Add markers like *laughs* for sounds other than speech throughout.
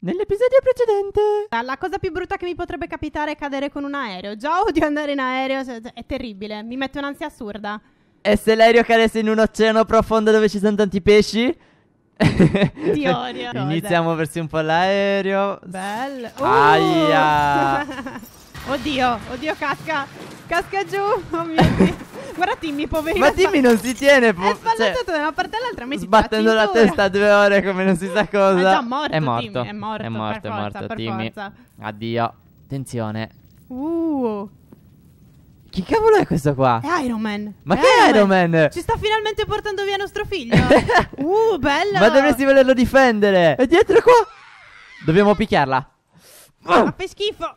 Nell'episodio precedente, la cosa più brutta che mi potrebbe capitare è cadere con un aereo. Già odio andare in aereo, cioè, è terribile, mi mette un'ansia assurda. E se l'aereo cadesse in un oceano profondo dove ci sono tanti pesci? *laughs* Ti odio. *laughs* Iniziamo a verso un po' l'aereo. Bello. Uh. *laughs* Aia. oddio, oddio, casca. Casca giù. Oh mio Dio. Guarda Timmy, poverino. Ma Timmy non si tiene. Po- è fallito cioè, da una parte all'altra. Mi sbattendo la, la testa due ore come non si sa cosa. *laughs* È già morto. È morto. Timmy, è morto. È morto. Per è forza, morto. Timmy. Forza. Addio. Attenzione. Uh. Chi cavolo è questo qua? È Iron Man. Ma è che Iron, Iron Man? Man? Ci sta finalmente portando via nostro figlio. *laughs* uh, bella. Ma dovresti volerlo difendere. È dietro qua. Dobbiamo picchiarla. Ma oh. fa schifo.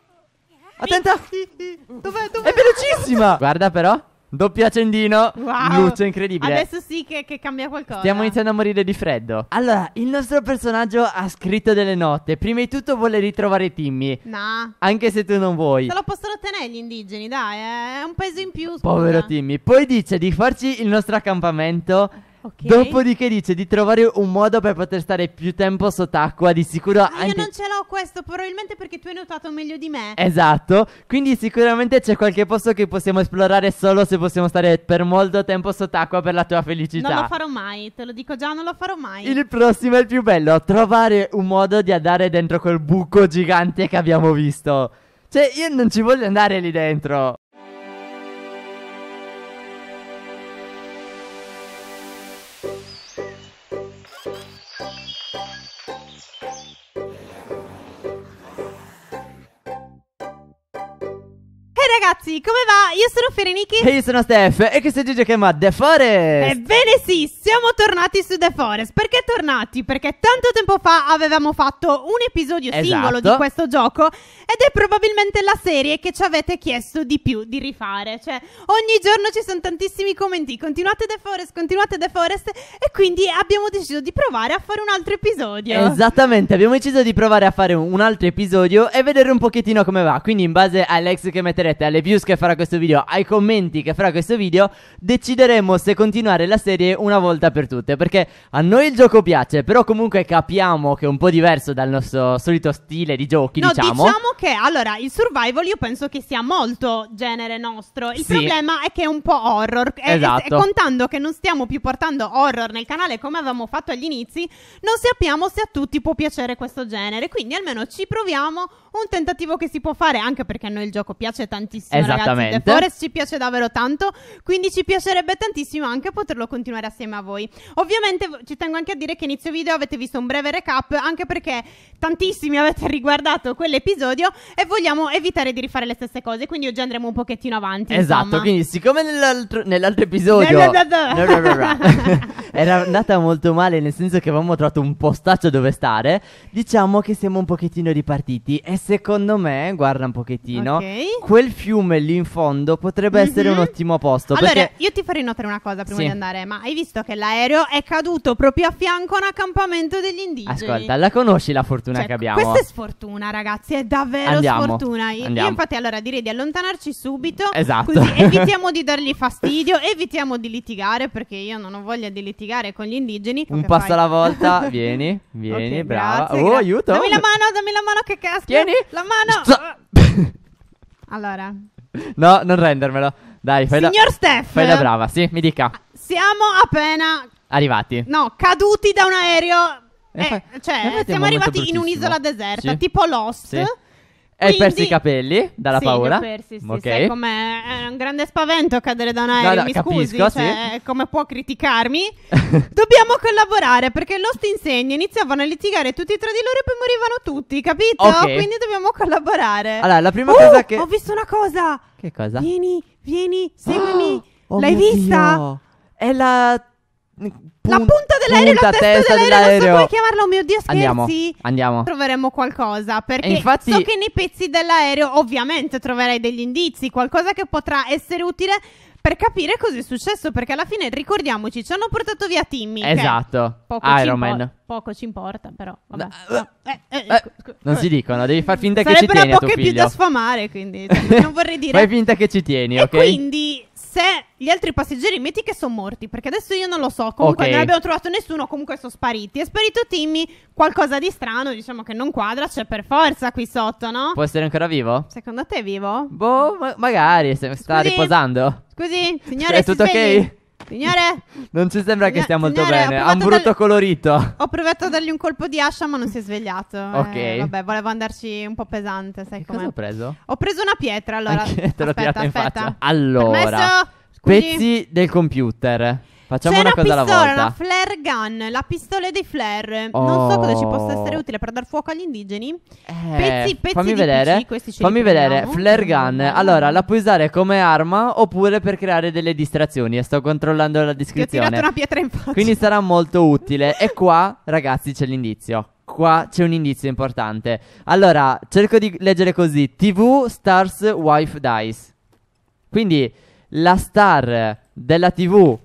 Attenta. Dov'è? Dov'è? È velocissima. *laughs* Guarda però. Doppio accendino, wow. luce incredibile. Adesso sì che, che, cambia qualcosa. Stiamo iniziando a morire di freddo. Allora, il nostro personaggio ha scritto delle note. Prima di tutto vuole ritrovare Timmy. No. Nah. Anche se tu non vuoi. Se lo possono ottenere gli indigeni, dai. È un peso in più. Scusa. Povero Timmy. Poi dice di farci il nostro accampamento Okay. Dopodiché dice di trovare un modo per poter stare più tempo sott'acqua, di sicuro... Ma ah, anche... Io non ce l'ho questo, probabilmente perché tu hai nuotato meglio di me. Esatto, quindi sicuramente c'è qualche posto che possiamo esplorare solo se possiamo stare per molto tempo sott'acqua per la tua felicità. Non lo farò mai, te lo dico già, non lo farò mai. Il prossimo è il più bello, trovare un modo di andare dentro quel buco gigante che abbiamo visto. Cioè, io non ci voglio andare lì dentro. ragazzi, come va? Io sono Ferenichi E io sono Steph E questo è Gigi che ma The Forest Ebbene sì, siamo tornati su The Forest Perché tornati? Perché tanto tempo fa avevamo fatto un episodio esatto. singolo di questo gioco Ed è probabilmente la serie che ci avete chiesto di più di rifare Cioè, ogni giorno ci sono tantissimi commenti Continuate The Forest, continuate The Forest E quindi abbiamo deciso di provare a fare un altro episodio Esattamente, abbiamo deciso di provare a fare un altro episodio E vedere un pochettino come va Quindi in base all'ex che metterete alle view views che farà questo video, ai commenti che farà questo video, decideremo se continuare la serie una volta per tutte. Perché a noi il gioco piace, però comunque capiamo che è un po' diverso dal nostro solito stile di giochi, no, diciamo. diciamo che allora il survival io penso che sia molto genere nostro. Il sì. problema è che è un po' horror. esatto. e, e esatto. contando che non stiamo più portando horror nel canale come avevamo fatto agli inizi, non sappiamo se a tutti può piacere questo genere. Quindi almeno ci proviamo un tentativo che si può fare anche perché a noi il gioco piace tantissimo. Esattamente. Ragazzi, The Forest ci piace davvero tanto, quindi ci piacerebbe tantissimo anche poterlo continuare assieme a voi. Ovviamente ci tengo anche a dire che inizio video avete visto un breve recap, anche perché tantissimi avete *laughs* riguardato quell'episodio e vogliamo evitare di rifare le stesse cose, quindi oggi andremo un pochettino avanti. Esatto, insomma. quindi siccome nell'altro, nell'altro episodio era andata molto male, nel senso che avevamo trovato un postaccio dove stare, diciamo che siamo un pochettino ripartiti e secondo me, guarda un pochettino, Ok. quel fiume lì in fondo potrebbe mhm. essere un ottimo posto. Allora, perché... io ti farei notare una cosa prima Sì. di andare, ma hai visto che l'aereo è caduto proprio a fianco a un accampamento degli indigeni? Ascolta, la conosci la fortuna Cioè, che abbiamo? Questa è sfortuna, ragazzi, è davvero Andiamo, sfortuna. Io, io infatti allora direi di allontanarci subito. Esatto. Così *laughs* evitiamo di dargli fastidio, evitiamo di litigare perché io non ho voglia di litigare con gli indigeni. Un passo fai? alla volta, *laughs* vieni, vieni, Ok, brava. grazie, oh, gra- aiuto! Dammi la mano, dammi la mano che casca. Vieni. La mano! Sta- *laughs* allora. No, non rendermelo. Dai, fai Signor la... Steph! Fai la brava, sì, mi dica. Siamo appena... Arrivati. No, caduti da un aereo. Eh, eh, cioè, siamo arrivati in un'isola deserta, Sì. tipo Lost. Sì. Quindi... Hai perso i capelli dalla sì, paura? Li ho persi, sì, okay. come è un grande spavento cadere da un aereo, no, no, mi capisco, scusi, cioè, come può criticarmi? *laughs* Dobbiamo collaborare perché Lost insegna iniziavano a litigare tutti tra di loro e poi morivano tutti, capito? Okay. Quindi dobbiamo collaborare. Allora, la prima uh, cosa che ho visto una cosa. Che cosa? Vieni, vieni, seguimi. *gasps* Oh, L'hai vista? Dio. È la la punta dell'aereo punta, la testa, testa dell'aereo, dell'aereo. Non so chiamarla, oh mio Dio, scherzi. Andiamo, andiamo. Troveremo qualcosa, perché infatti... so che nei pezzi dell'aereo ovviamente troverai degli indizi, qualcosa che potrà essere utile per capire cosa è successo, perché alla fine ricordiamoci, ci hanno portato via Timmy. Esatto. Poco Iron Man. Impor- poco ci importa, però. Vabbè. Eh, eh, eh, scu- eh, ecco, ecco. non si dicono, devi far finta che ci tieni. Sarebbero poche più da sfamare, quindi cioè, non vorrei *laughs* dire. Fai finta che ci tieni, e Quindi se gli altri passeggeri metti che sono morti, perché adesso io non lo so, comunque okay. non abbiamo trovato nessuno, comunque sono spariti. È sparito Timmy, qualcosa di strano, diciamo che non quadra, c'è per forza qui sotto, no? Può essere ancora vivo? Secondo te è vivo? Boh, ma magari, se sta riposando. Scusi, *laughs* cioè, signore, è tutto svegli? ok? Signore! Non ci sembra che stia molto signore, bene. Ha un brutto dal... colorito. Ho provato a dargli un colpo di ascia, ma non si è svegliato. Eh, ok. Eh, vabbè, volevo andarci un po' pesante, sai come. Cosa ho preso? Ho preso una pietra, allora. Anche te l'ho aspetta, tirata aspetta. in faccia. Allora. Pezzi del computer. Facciamo C'è una, cosa pistola, alla volta. La flare gun, la pistola dei flare. Oh. Non so cosa ci possa essere oh. utile per dar fuoco agli indigeni. Eh, pezzi, pezzi fammi vedere. PC, fammi vedere, flare gun. Allora, la puoi usare come arma oppure per creare delle distrazioni. E sto controllando la descrizione. Ti ho tirato una pietra in faccia. Quindi sarà molto *laughs* utile. e qua, ragazzi, c'è l'indizio qua c'è un indizio importante. Allora, cerco di leggere così: TV Stars Wife Dies. Quindi la star della TV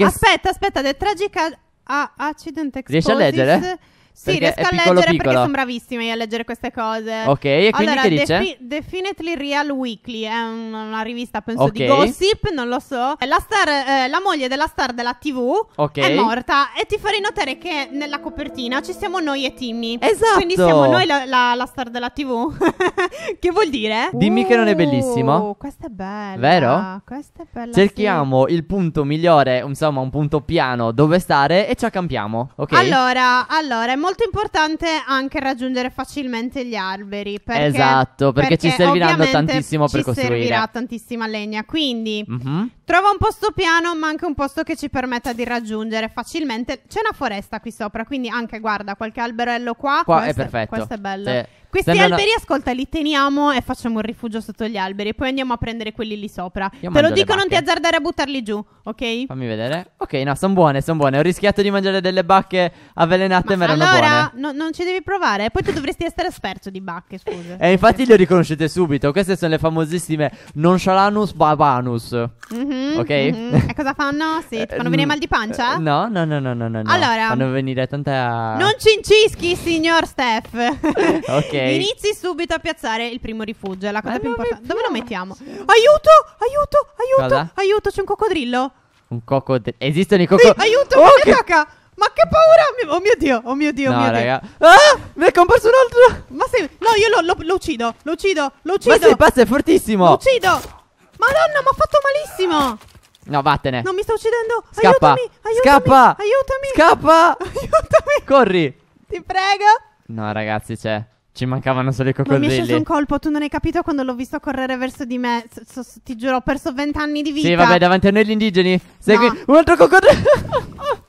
Aspetta, aspetta, The Tragic a- Accident Exposes. Riesci a leggere? Sì, riesco a leggere piccolo. perché sono bravissima io a leggere queste cose. Ok, e quindi allora, che dice? Defi- Definitely Real Weekly è un- una rivista, penso, okay. di gossip, non lo so. La, star, eh, la moglie della star della TV okay. è morta e ti farei notare che nella copertina ci siamo noi e Timmy. Esatto. Quindi siamo noi la, la, la star della TV. *laughs* che vuol dire? Dimmi uh, che non è bellissimo. Oh, Questa è bella. Vero? Questa è bella. Cerchiamo sì. il punto migliore, insomma, un punto piano dove stare e ci accampiamo. Ok. Allora, allora, è molto importante anche raggiungere facilmente gli alberi. Perché, esatto, perché, perché ci serviranno tantissimo per costruire. Ci servirà tantissima legna. Quindi mm-hmm. trova un posto piano, ma anche un posto che ci permetta di raggiungere facilmente. C'è una foresta qui sopra, quindi anche guarda qualche alberello qua. Qua questo, è perfetto. Questo è bello. Sì. Questi no, alberi, no. ascolta, li teniamo e facciamo un rifugio sotto gli alberi. Poi andiamo a prendere quelli lì sopra. Io Te lo dico, non ti azzardare a buttarli giù, ok? Fammi vedere. Ok, no, sono buone, sono buone. Ho rischiato di mangiare delle bacche avvelenate, ma, ma erano allora, buone. Allora, non ci devi provare. Poi tu dovresti essere esperto di bacche, scusa. e infatti le riconoscete subito. Queste sono le famosissime Nonchalanus babanus. Mm-hmm, ok? Mm-hmm. e cosa fanno? *laughs* Sì, ti fanno venire mal di pancia? Eh, no, no, no, no, no, no. Allora, fanno venire tanta Non cincischi, signor Steph. *laughs* ok. Inizi subito a piazzare il primo rifugio, è la cosa Ma eh, più dove importante. Dove lo mettiamo? Aiuto, aiuto, aiuto, Cosa? aiuto, c'è un coccodrillo. Un coccodrillo. Esistono i Sì, aiuto, oh, che... tocca. Ma che paura! Oh mio Dio, oh mio Dio, oh No, mio raga. Dio. Ah! Mi è comparso un altro. Ma se... No, io lo, lo- lo uccido, lo uccido, lo uccido. Ma sei pazzo, è fortissimo. Lo uccido. Madonna, mi ha fatto malissimo. No, vattene. Non mi sta uccidendo. Scappa. Aiutami, aiutami. Scappa. Aiutami. Scappa. *laughs* Aiutami. Corri. Ti prego. No, ragazzi, c'è. Ci mancavano solo i coccodrilli. Non mi è sceso un colpo, tu non hai capito quando l'ho visto correre verso di me. So, so, ti giuro, ho perso vent'anni di vita. Sì, vabbè, davanti a noi gli indigeni. Segui no. un altro coccodrillo. *laughs*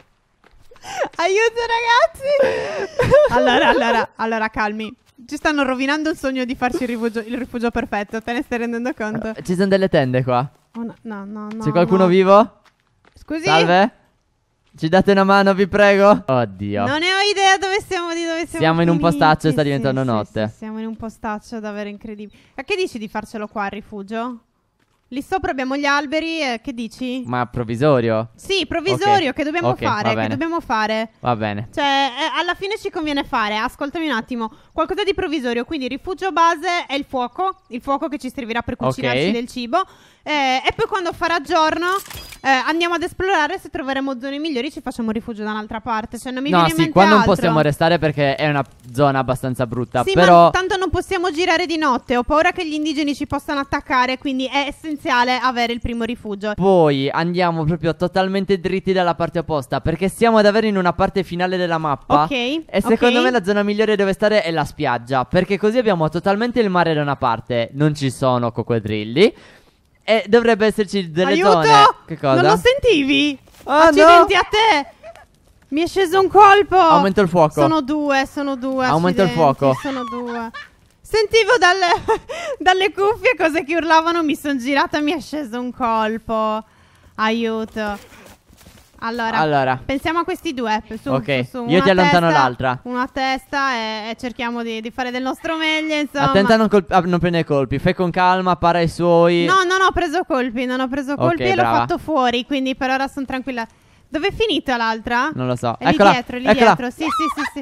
Aiuto, ragazzi. allora, allora, allora, calmi. Ci stanno rovinando il sogno di farci il rifugio, il rifugio perfetto. Te ne stai rendendo conto? Eh, ci sono delle tende qua. Oh, no, no, no. C'è qualcuno no. vivo? Scusi? Salve? Ci date una mano, vi prego? Oddio. Non ne ho idea dove siamo, di dove siamo. Siamo in un postaccio e sta diventando sì, notte. Sì, sì, siamo in un postaccio davvero incredibile. A che dici di farcelo qua al rifugio? Lì sopra abbiamo gli alberi, eh, che dici? Ma provvisorio? Sì, provvisorio, okay. che dobbiamo okay, fare? Che dobbiamo fare? Va bene. Cioè, eh, alla fine ci conviene fare, ascoltami un attimo, qualcosa di provvisorio, quindi rifugio base è il fuoco, il fuoco che ci servirà per cucinarci okay. del cibo. Eh, e poi quando farà giorno eh, andiamo ad esplorare se troveremo zone migliori ci facciamo rifugio da un'altra parte. Cioè, non mi no, viene sì, in qua non altro. possiamo restare perché è una zona abbastanza brutta. Sì, però... ma tanto non possiamo girare di notte. Ho paura che gli indigeni ci possano attaccare, quindi è essenziale avere il primo rifugio. Poi andiamo proprio totalmente dritti dalla parte opposta perché siamo ad in una parte finale della mappa. Ok. E secondo okay. me la zona migliore dove stare è la spiaggia perché così abbiamo totalmente il mare da una parte, non ci sono coccodrilli. E eh, dovrebbe esserci delle Aiuto! zone. Che cosa? Non lo sentivi? Oh, Accidenti no! a te! Mi è sceso un colpo! Aumento il fuoco. Sono due, sono due. Aumento il fuoco. Sono due. Sentivo dalle, *laughs* dalle cuffie cose che urlavano, mi sono girata e mi è sceso un colpo. Aiuto. Allora, allora, pensiamo a questi due. Su, ok, su, su, io ti allontano testa, l'altra. Una testa e, e cerchiamo di, di, fare del nostro meglio. Insomma. Attenta a non, colp- a non prendere colpi. Fai con calma, para i suoi. No, non ho preso colpi. Non ho preso colpi okay, e brava. l'ho fatto fuori. Quindi per ora sono tranquilla. Dove è finita l'altra? Non lo so. È eccola, lì dietro, lì eccola. dietro. Sì, sì, sì, sì.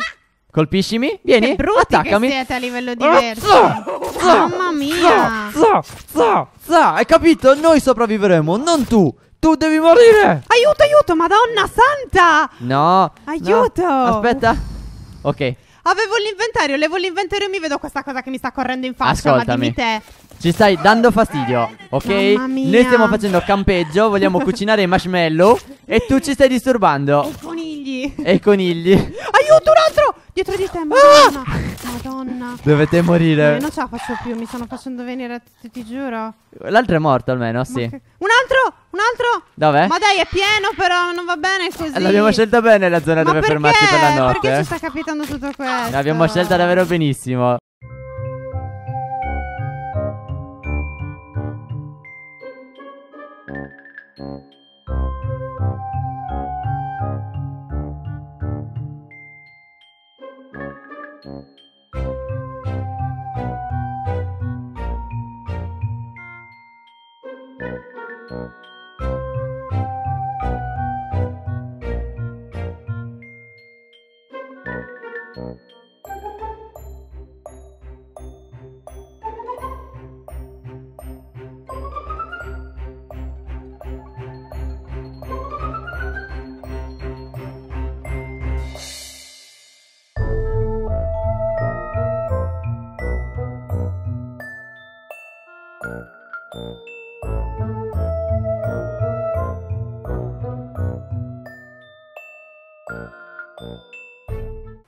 Colpiscimi, vieni. Che brutti attaccami. che siete a livello ah, diverso. Ah, ah, Mamma mia. Zah, zah, zah, Hai capito? Noi sopravviveremo, non tu. Tu devi morire! Aiuto, aiuto, madonna santa! No! Aiuto! no. Aspetta! Ok. Avevo l'inventario, levo l'inventario e mi vedo questa cosa che mi sta correndo in faccia. Ascoltami. Ma dimmi te. Ci stai dando fastidio, ok? Noi stiamo facendo campeggio, vogliamo *laughs* cucinare i marshmallow e tu ci stai disturbando. E i conigli. E i conigli. Aiuto un altro! Dietro di te, ah! madonna. Ah! Madonna. Dovete morire. Io eh, non ce la faccio più, mi stanno facendo venire, ti, ti giuro. L'altro è morto almeno, sì. Che... Un altro! Un altro! Dov'è? Ma dai, è pieno, però non va bene così. L'abbiamo scelta bene la zona Ma dove perché? fermarci per la notte. Perché ci sta capitando tutto questo? L'abbiamo scelta davvero benissimo. Mm-hmm.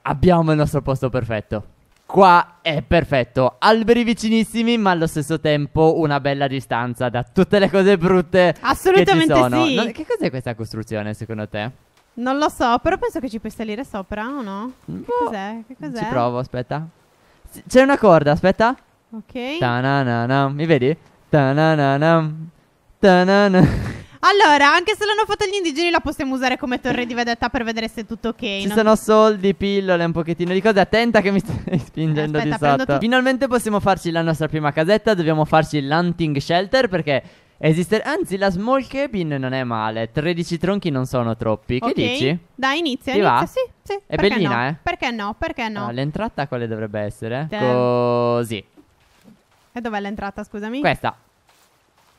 abbiamo il nostro posto perfetto. Qua è perfetto, alberi vicinissimi ma allo stesso tempo una bella distanza da tutte le cose brutte Assolutamente che ci sono. sì. Non- che cos'è questa costruzione secondo te? Non lo so, però penso che ci puoi salire sopra o no? Che boh, cos'è? Che cos'è? Ci provo, aspetta. C'è una corda, aspetta. Ok. Ta-na-na-na. Mi vedi? Ta-na-na-na. Ta-na-na. Allora, anche se l'hanno fatta gli indigeni, la possiamo usare come torre di vedetta per vedere se è tutto ok. Ci no? sono soldi, pillole, un pochettino di cose. Attenta che mi stai *laughs* spingendo Aspetta, di sotto. Tu. Finalmente possiamo farci la nostra prima casetta. Dobbiamo farci l'hunting shelter perché Esiste, anzi, la small cabin non è male. 13 tronchi non sono troppi. Che okay. dici? Dai, inizia. Ti inizia. Va? Sì, sì. È bellina, no? eh? Perché no? Perché no? Ah, l'entrata quale dovrebbe essere? Ten. Così. E dov'è l'entrata, scusami? Questa.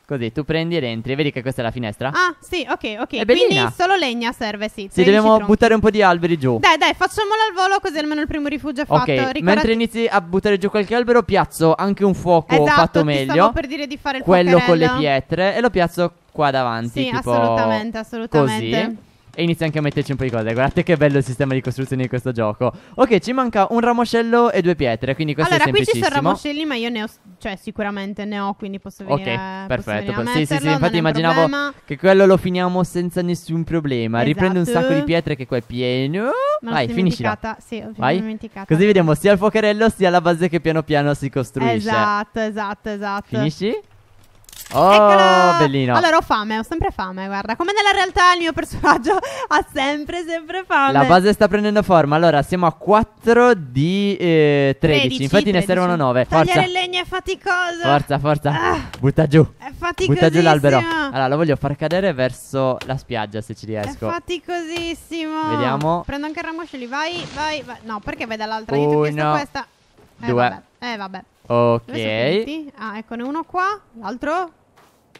Così, tu prendi ed entri. Vedi che questa è la finestra? Ah, sì, ok, ok. È Quindi solo legna serve, sì. Sì, dobbiamo tronchi. buttare un po' di alberi giù. Dai, dai, facciamolo al volo così almeno il primo rifugio è fatto. Ok, Ricordati- mentre inizi a buttare giù qualche albero, piazzo anche un fuoco esatto, fatto ti meglio. stavo per dire di fare il quello con le pietre. E lo piazzo qua davanti. Sì, tipo assolutamente, assolutamente. Così. E inizia anche a metterci un po' di cose Guardate che bello il sistema di costruzione di questo gioco Ok ci manca un ramoscello e due pietre Quindi questo allora, è semplicissimo Allora qui ci sono ramoscelli ma io ne ho Cioè sicuramente ne ho quindi posso venire Ok perfetto venire Sì sì sì infatti immaginavo problema. che quello lo finiamo senza nessun problema esatto. Riprendo un sacco di esatto. pietre che qua è pieno Vai finiscila Sì Vai. Così vediamo sia il fuocherello sia la base che piano piano si costruisce Esatto esatto esatto Finisci? Oh, Eccola! bellino. Allora ho fame, ho sempre fame, guarda. Come nella realtà il mio personaggio *laughs* ha sempre, sempre fame. La base sta prendendo forma. Allora, siamo a 4 di eh, 13. 13. Infatti 13. ne servono 9. Forza. Tagliare il legno è faticoso. Forza, forza. Ah, Butta giù. È faticoso. Butta giù l'albero. Allora, lo voglio far cadere verso la spiaggia se ci riesco. È faticosissimo. Vediamo. Prendo anche il ramoscelli. Vai, vai, vai. No, perché vede l'altra? Uno, Io ti ho chiesto questa. Eh, due. Vabbè. Eh, vabbè. Ok. Ah, eccone uno qua. L'altro.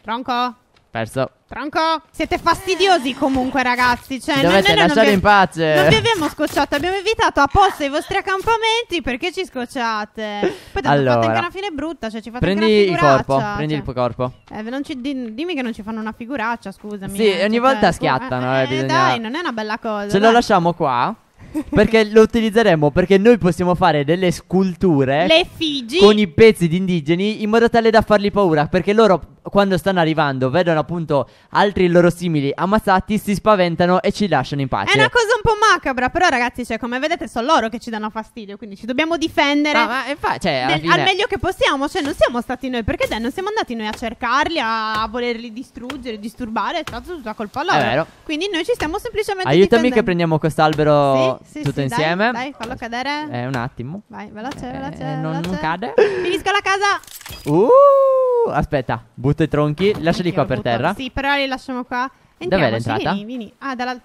Tronco. Perso. Tronco. Siete fastidiosi comunque, ragazzi. Cioè, Dovete noi, noi lasciare in pace. Non vi abbiamo scocciato. Abbiamo evitato apposta i vostri accampamenti perché ci scocciate. Poi allora, fate anche una fine brutta. Cioè, ci fate prendi il corpo. Prendi cioè. il corpo. Eh, ci, dimmi che non ci fanno una figuraccia. Scusami. Sì, eh, ogni cioè, volta cioè, schiattano. Eh, eh, bisogna... Dai, non è una bella cosa. Ce dai. lo lasciamo qua. Perché lo utilizzeremo? Perché noi possiamo fare delle sculture. Le figi Con i pezzi di indigeni in modo tale da fargli paura. Perché loro quando stanno arrivando, vedono appunto altri loro simili ammazzati, si spaventano e ci lasciano in pace. È una cosa un po' macabra, però ragazzi, cioè, come vedete, sono loro che ci danno fastidio, quindi ci dobbiamo difendere no, fa- cioè, del- fine... al meglio che possiamo. Cioè, non siamo stati noi, perché dai, non siamo andati noi a cercarli, a volerli distruggere, disturbare, è stata tutta colpa loro. È vero. Quindi noi ci stiamo semplicemente Aiutami difendendo. che prendiamo quest'albero sì, sì, tutto sì, insieme. Dai, dai, fallo cadere. Eh, un attimo. Vai, veloce, veloce. Eh, non, veloce. non cade. Finisco la casa. Uh, aspetta, butto i tronchi, ah, lasciali Anch'io qua per butto- terra. Sì, però li lasciamo qua. Dov'è l'entrata? Vieni, vieni. Ah, dalla...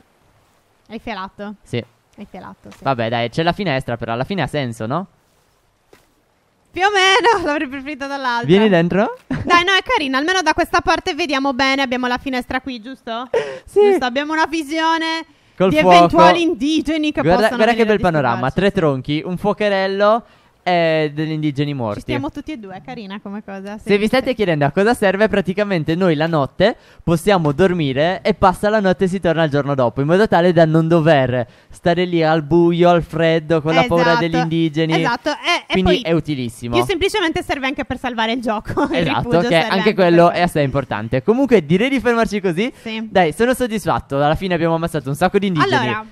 Hai fialato. Sì. Hai fialato, sì. Vabbè, dai, c'è la finestra però, alla fine ha senso, no? Più o meno, *laughs* l'avrei preferita dall'altra. Vieni dentro? Dai, no, è carina. Almeno da questa parte vediamo bene. Abbiamo la finestra qui, giusto? *laughs* Sì. Giusto, abbiamo una visione Col di fuoco. eventuali indigeni che guarda, possono guarda che bel panorama, tre tronchi, un fuocherello è degli indigeni morti. Ci stiamo tutti e due, è carina come cosa. Se, Se vi state chiedendo a cosa serve, praticamente noi la notte possiamo dormire e passa la notte e si torna il giorno dopo, in modo tale da non dover stare lì al buio, al freddo, con esatto, la paura degli esatto. indigeni. Esatto, e, e quindi è utilissimo. Più semplicemente serve anche per salvare il gioco. *laughs* Esatto, il che anche, anche quello per... è assai importante. Comunque direi di fermarci così. Sì. Dai, sono soddisfatto, alla fine abbiamo ammazzato un sacco di indigeni. Allora,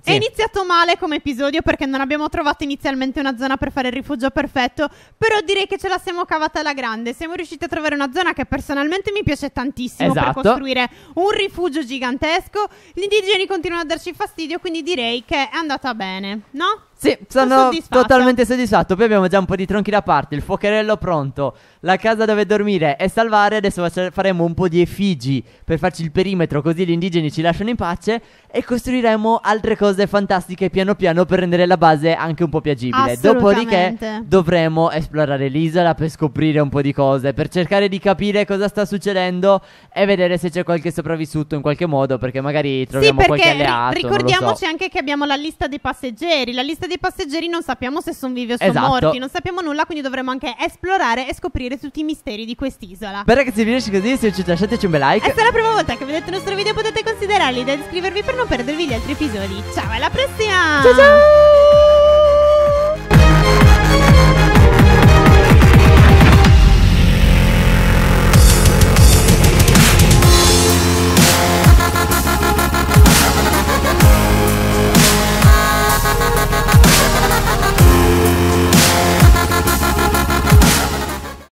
sì. È iniziato male come episodio perché non abbiamo trovato inizialmente una zona per fare il rifugio perfetto, però direi che ce la siamo cavata alla grande. Siamo riusciti a trovare una zona che personalmente mi piace tantissimo esatto. per costruire un rifugio gigantesco. Gli indigeni continuano a darci fastidio, quindi direi che è andata bene, no? Sì, sono totalmente soddisfatto. Poi abbiamo già un po' di tronchi da parte, il fuocherello pronto, la casa dove dormire e salvare. Adesso faremo un po' di effigi per farci il perimetro, così gli indigeni ci lasciano in pace. E costruiremo altre cose fantastiche piano piano per rendere la base anche un po' piacibile. Dopodiché dovremo esplorare l'isola per scoprire un po' di cose, per cercare di capire cosa sta succedendo e vedere se c'è qualche sopravvissuto in qualche modo, perché magari troviamo sì, perché qualche alleato. Ricordiamoci so. anche che abbiamo la lista dei passeggeri, la lista di dei passeggeri non sappiamo se sono vivi o sono esatto. morti, non sappiamo nulla, quindi dovremo anche esplorare e scoprire tutti i misteri di quest'isola. Beh ragazzi, vi riesci così, se ci lasciateci un bel like. E se è la prima volta che vedete il nostro video potete considerarli ed iscrivervi per non perdervi gli altri episodi. Ciao, alla prossima! Ciao ciao!